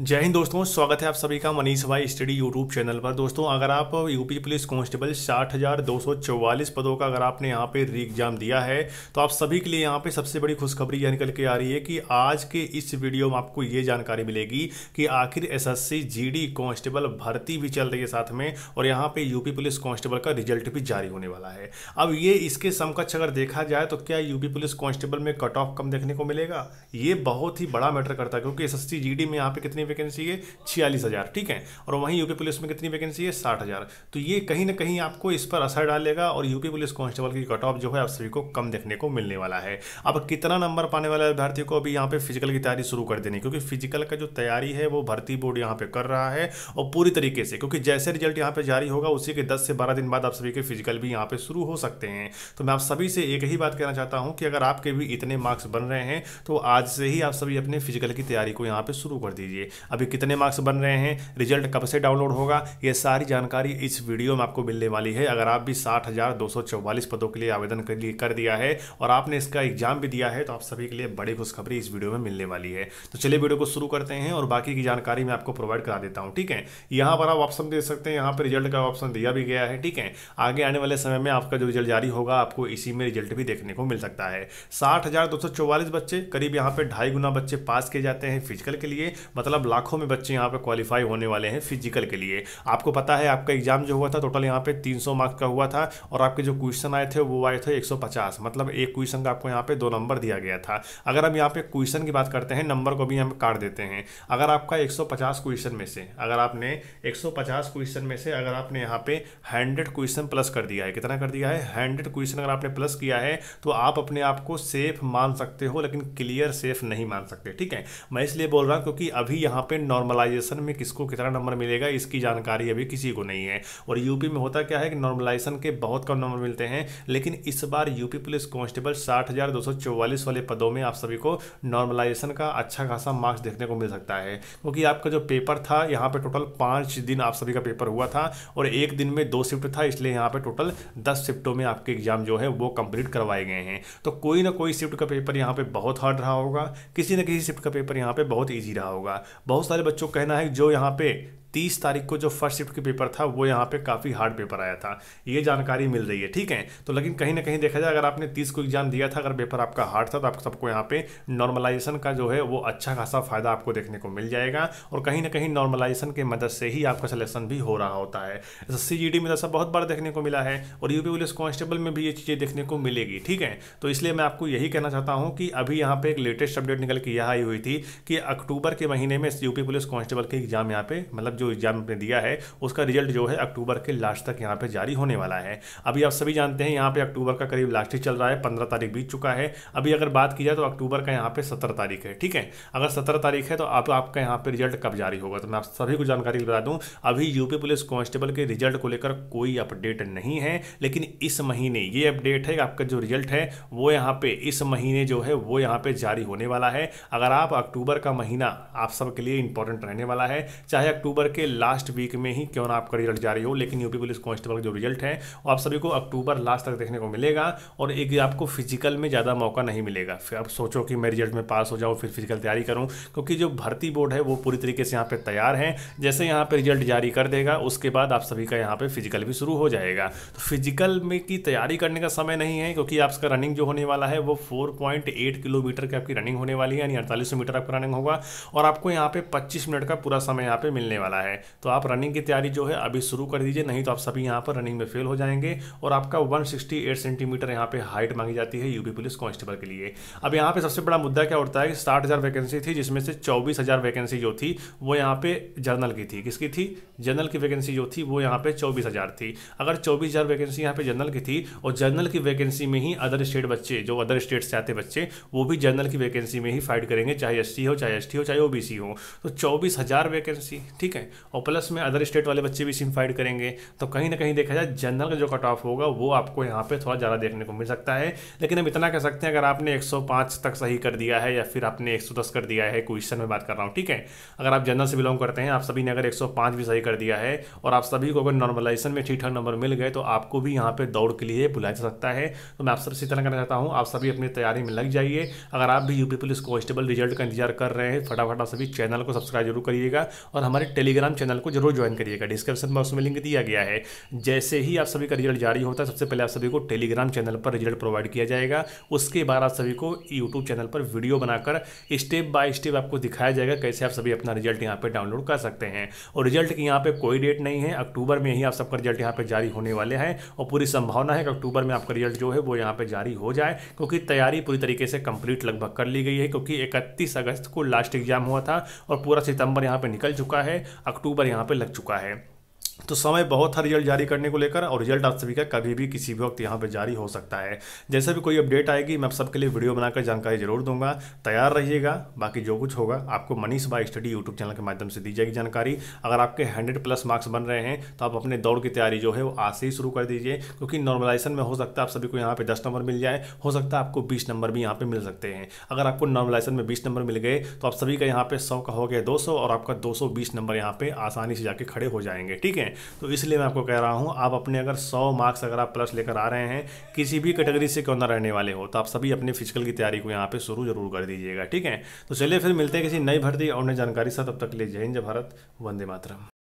जय हिंद दोस्तों स्वागत है आप सभी का मनीष भाई स्टडी यूट्यूब चैनल पर दोस्तों अगर आप यूपी पुलिस कांस्टेबल साठ हज़ार दो सौ पदों का अगर आपने यहाँ पे री एग्ज़ाम दिया है तो आप सभी के लिए यहाँ पे सबसे बड़ी खुशखबरी यह निकल के आ रही है कि आज के इस वीडियो में आपको ये जानकारी मिलेगी कि आखिर एस एस कांस्टेबल भर्ती भी चल रही है साथ में और यहाँ पर यूपी पुलिस कांस्टेबल का रिजल्ट भी जारी होने वाला है अब ये इसके समकक्ष अगर देखा जाए तो क्या यूपी पुलिस कांस्टेबल में कट ऑफ कम देखने को मिलेगा ये बहुत ही बड़ा मैटर करता है क्योंकि एस एस में यहाँ पर कितनी कितनी वैकेंसी है छियालीस हज़ार ठीक है और वहीं यूपी पुलिस में कितनी वैकेंसी है साठ हज़ार तो ये कहीं ना कहीं आपको इस पर असर डालेगा और यूपी पुलिस कांस्टेबल की कट ऑफ जो है आप सभी को कम देखने को मिलने वाला है अब कितना नंबर पाने वाले अभ्यर्थियों को अभी यहाँ पर फिजिकल की तैयारी शुरू कर देनी क्योंकि फिजिकल का जो तैयारी है वो भर्ती बोर्ड यहाँ पर कर रहा है और पूरी तरीके से क्योंकि जैसे रिजल्ट यहाँ पर जारी होगा उसी के दस से बारह दिन बाद आप सभी के फिजिकल भी यहाँ पर शुरू हो सकते हैं तो मैं आप सभी से एक ही बात कहना चाहता हूँ कि अगर आपके भी इतने मार्क्स बन रहे हैं तो आज से ही आप सभी अपने फिजिकल की तैयारी को यहाँ पे शुरू कर दीजिए अभी कितने मार्क्स बन रहे हैं रिजल्ट कब से डाउनलोड होगा ये सारी जानकारी इस वीडियो में आपको मिलने वाली है अगर आप भी साठ पदों के लिए आवेदन कर लिए कर दिया है और आपने इसका एग्जाम भी दिया है तो आप सभी के लिए बड़ी खुशखबरी इस वीडियो में मिलने वाली है तो चलिए वीडियो को शुरू करते हैं और बाकी की जानकारी मैं आपको प्रोवाइड करा देता हूँ ठीक है यहाँ पर आप ऑप्शन दे सकते हैं यहाँ पर रिजल्ट का ऑप्शन दिया भी गया है ठीक है आगे आने वाले समय में आपका जो रिजल्ट जारी होगा आपको इसी में रिजल्ट भी देखने को मिल सकता है साठ बच्चे करीब यहाँ पर ढाई गुना बच्चे पास किए जाते हैं फिजिकल के लिए मतलब मतलब लाखों में बच्चे यहाँ पे क्वालिफाई होने वाले हैं फिजिकल के लिए आपको पता है आपका एग्जाम जो हुआ था टोटल यहाँ पे 300 मार्क्स का हुआ था और आपके जो क्वेश्चन आए थे वो आए थे 150 मतलब एक क्वेश्चन का आपको यहाँ पे दो नंबर दिया गया था अगर हम यहाँ पे क्वेश्चन की बात करते हैं नंबर को भी हम काट देते हैं अगर आपका एक क्वेश्चन में से अगर आपने एक क्वेश्चन में से अगर आपने यहाँ पे हंड्रेड क्वेश्चन प्लस कर दिया है कितना कर दिया है हंड्रेड क्वेश्चन अगर आपने प्लस किया है तो आप अपने आप को सेफ मान सकते हो लेकिन क्लियर सेफ नहीं मान सकते ठीक है मैं इसलिए बोल रहा हूँ क्योंकि अभी यहाँ पे नॉर्मलाइजेशन में किसको कितना नंबर मिलेगा इसकी जानकारी अभी किसी को नहीं है और यूपी में होता क्या है कि नॉर्मलाइजेशन के बहुत कम नंबर मिलते हैं लेकिन इस बार यूपी पुलिस कांस्टेबल साठ वाले पदों में आप सभी को नॉर्मलाइजेशन का अच्छा खासा मार्क्स देखने को मिल सकता है क्योंकि आपका जो पेपर था यहाँ पर टोटल पाँच दिन आप सभी का पेपर हुआ था और एक दिन में दो शिफ्ट था इसलिए यहाँ पर टोटल दस शिफ्टों में आपके एग्जाम जो है वो कंप्लीट करवाए गए हैं तो कोई ना कोई शिफ्ट का पेपर यहाँ पे बहुत हार्ड रहा होगा किसी न किसी शिफ्ट का पेपर यहाँ पे बहुत ईजी रहा होगा बहुत सारे बच्चों का कहना है जो यहाँ पे तीस तारीख को जो फर्स्ट शिफ्ट के पेपर था वो यहाँ पे काफ़ी हार्ड पेपर आया था ये जानकारी मिल रही है ठीक है तो लेकिन कहीं ना कहीं देखा जाए अगर आपने तीस को एग्जाम दिया था अगर पेपर आपका हार्ड था तो आप सबको यहाँ पे नॉर्मलाइजेशन का जो है वो अच्छा खासा फायदा आपको देखने को मिल जाएगा और कहीं ना कहीं नॉर्मलाइजेशन की मदद से ही आपका सिलेक्शन भी हो रहा होता है एस तो एस में ऐसा तो बहुत बार देखने को मिला है और यूपी पुलिस कॉन्स्टेबल में भी ये चीज़ें देखने को मिलेगी ठीक है तो इसलिए मैं आपको यही कहना चाहता हूँ कि अभी यहाँ पे एक लेटेस्ट अपडेट निकल के यह आई हुई थी कि अक्टूबर के महीने में यूपी पुलिस कांस्टेबल के एग्जाम यहाँ पे मतलब जो एग्ज़ाम आपने दिया है उसका रिजल्ट जो है अक्टूबर के लास्ट तक यहाँ पर जारी होने वाला है अभी आप सभी जानते हैं यहाँ पर अक्टूबर का करीब लास्ट ही चल रहा है पंद्रह तारीख बीत चुका है अभी अगर बात की जाए तो अक्टूबर का यहाँ पर सत्रह तारीख है ठीक है अगर सत्रह तारीख है तो आप आपका यहाँ पर रिजल्ट कब जारी होगा तो मैं आप सभी को जानकारी बता दूँ अभी यूपी पुलिस कॉन्स्टेबल के रिजल्ट को लेकर कोई अपडेट नहीं है लेकिन इस महीने ये अपडेट है आपका जो रिजल्ट है वो यहाँ पे इस महीने जो है वो यहाँ पे जारी होने वाला है अगर आप अक्टूबर का महीना आप सबके लिए इंपॉर्टेंट रहने वाला है चाहे अक्टूबर के लास्ट वीक में ही क्यों ना आपका रिजल्ट जारी हो लेकिन यूपी पुलिस कांस्टेबल का जो रिजल्ट है वो आप सभी को अक्टूबर लास्ट तक देखने को मिलेगा और एक आपको फिजिकल में ज़्यादा मौका नहीं मिलेगा फिर आप सोचो कि मैं रिजल्ट में पास हो जाऊँ फिर फिजिकल तैयारी करूँ क्योंकि जो भर्ती बोर्ड है वो पूरी तरीके से यहाँ पर तैयार है जैसे यहाँ पर रिजल्ट जारी कर देगा उसके बाद आप सभी का यहाँ पर फिजिकल भी शुरू हो जाएगा तो फिजिकल में की तैयारी करने का समय नहीं है क्योंकि आपका रनिंग जो होने वाला है वो फोर किलोमीटर की आपकी रनिंग होने वाली है यानी अड़तालीस मीटर आपका रनिंग होगा और आपको यहाँ पे 25 मिनट का पूरा समय यहाँ पे मिलने वाला है है तो आप रनिंग की तैयारी जो है अभी शुरू कर दीजिए नहीं तो आप सभी यहाँ पर रनिंग में फेल हो जाएंगे और आपका 168 सेंटीमीटर यहाँ पे हाइट मांगी जाती है यूपी पुलिस कांस्टेबल के लिए अब यहाँ पे सबसे बड़ा मुद्दा क्या उठता है कि साठ वैकेंसी थी जिसमें से चौबीस वैकेंसी जो थी वो यहाँ पे जर्नल की थी किसकी थी जनरल की वैकेंसी जो थी वो यहाँ पे चौबीस थी अगर चौबीस वैकेंसी यहाँ पे जनरल की थी और जनरल की वैकेंसी में ही अदर स्टेट बच्चे जो अदर स्टेट से आते बच्चे वो भी जनरल की वैकेंसी में ही फाइट करेंगे चाहे एस हो चाहे एस हो चाहे ओबीसी हो तो चौबीस हजार वैकेंसी ठीक है और प्लस में अदर स्टेट वाले बच्चे भी सिम्फाइड करेंगे तो कहीं ना कहीं देखा जाए जनरल का जो कट ऑफ होगा वो आपको यहाँ पे थोड़ा ज़्यादा देखने को मिल सकता है लेकिन हम इतना कह सकते हैं अगर आपने एक तक सही कर दिया है या फिर आपने एक कर दिया है क्वेश्चन में बात कर रहा हूँ ठीक है अगर आप जनरल से बिलोंग करते हैं आप सभी ने अगर एक भी सही कर दिया है और आप सभी को अगर नॉर्मलाइजेशन में ठीक ठाक नंबर मिल गए तो आपको भी यहाँ पर दौड़ के लिए बुलाया जा सकता है तो मैं आप सबसे इतना कहना चाहता हूँ आप सभी अपनी तैयारी में लग जाइए अगर आप भी यूपी पुलिस कॉन्स्टेबल रिजल्ट का इंतजार कर रहे हैं फटाफट सभी चैनल को सब्सक्राइब जरूर करिएगा और हमारे टेली टेलीग्राम चैनल को जरूर ज्वाइन करिएगा डिस्क्रिप्शन बॉक्स में लिंक दिया गया है जैसे ही आप सभी का रिजल्ट जारी होता है सबसे पहले आप सभी को टेलीग्राम चैनल पर रिजल्ट प्रोवाइड किया जाएगा उसके बाद आप सभी को यूट्यूब चैनल पर वीडियो बनाकर स्टेप बाय स्टेप आपको दिखाया जाएगा कैसे आप सभी अपना रिजल्ट यहाँ पर डाउनलोड कर सकते हैं और रिजल्ट की यहाँ पर कोई डेट नहीं है अक्टूबर में ही आप सबका रिजल्ट यहाँ पर जारी होने वाले हैं और पूरी संभावना है कि अक्टूबर में आपका रिजल्ट जो है वो यहाँ पर जारी हो जाए क्योंकि तैयारी पूरी तरीके से कंप्लीट लगभग कर ली गई है क्योंकि इकतीस अगस्त को लास्ट एग्जाम हुआ था और पूरा सितंबर यहाँ पर निकल चुका है अक्टूबर यहाँ पे लग चुका है तो समय बहुत था रिजल्ट जारी करने को लेकर और रिजल्ट आप सभी का कभी भी किसी भी वक्त यहाँ पर जारी हो सकता है जैसे भी कोई अपडेट आएगी मैं आप सबके लिए वीडियो बनाकर जानकारी जरूर दूंगा तैयार रहिएगा बाकी जो कुछ होगा आपको Manish by study YouTube channel के माध्यम से दी जाएगी जानकारी अगर आपके हंड्रेड प्लस मार्क्स बन रहे हैं तो आप अपने दौड़ की तैयारी जो है वो आज से ही शुरू कर दीजिए क्योंकि नॉर्मलाइजेशन में हो सकता है आप सभी को यहाँ पर दस नंबर मिल जाए हो सकता है आपको बीस नंबर भी यहाँ पर मिल सकते हैं अगर आपको नॉर्मलाइजेशन में बीस नंबर मिल गए तो आप सभी का यहाँ पर सौ का हो गया दो और आपका दो नंबर यहाँ पर आसानी से जाके खड़े हो जाएंगे ठीक है है तो इसलिए मैं आपको कह रहा हूँ आप अपने अगर सौ मार्क्स अगर आप प्लस लेकर आ रहे हैं किसी भी कैटेगरी से क्यों ना रहने वाले हो तो आप सभी अपने फिजिकल की तैयारी को यहाँ पर शुरू जरूर कर दीजिएगा ठीक है तो चलिए फिर मिलते हैं किसी नई भर्ती और नई जानकारी साथ तब तक के लिए जय हिंद भारत वंदे मातरम